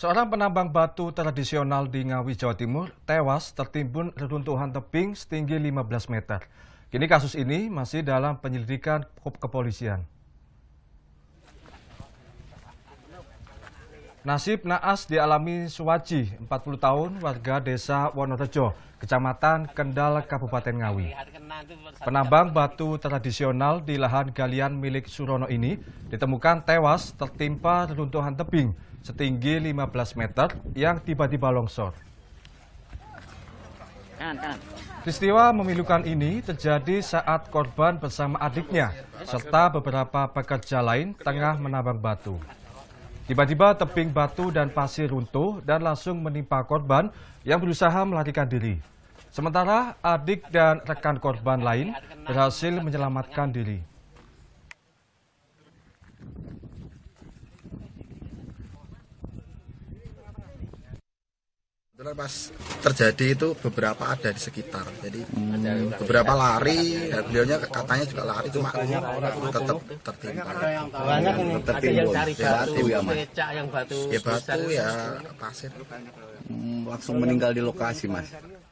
Seorang penambang batu tradisional di Ngawi, Jawa Timur tewas tertimbun reruntuhan tebing setinggi 15 meter. Kini kasus ini masih dalam penyelidikan kepolisian. Nasib naas dialami Suwaji, 40 tahun, warga desa Wonorejo, kecamatan Kendal, Kabupaten Ngawi. Penambang batu tradisional di lahan galian milik Surono ini ditemukan tewas tertimpa reruntuhan tebing setinggi 15 meter yang tiba-tiba longsor. Peristiwa memilukan ini terjadi saat korban bersama adiknya serta beberapa pekerja lain tengah menambang batu. Tiba-tiba tebing batu dan pasir runtuh dan langsung menimpa korban yang berusaha melarikan diri. Sementara adik dan rekan korban lain berhasil menyelamatkan diri. Kebetulan pas terjadi itu beberapa ada di sekitar. Jadi hmm. beberapa lari, dan beliaunya katanya juga lari cuma tetap tertimpa. Banyak yang tertimbun. yang batu, ya, batu. Ya batu ya pasir. Hmm, langsung meninggal di lokasi, Mas.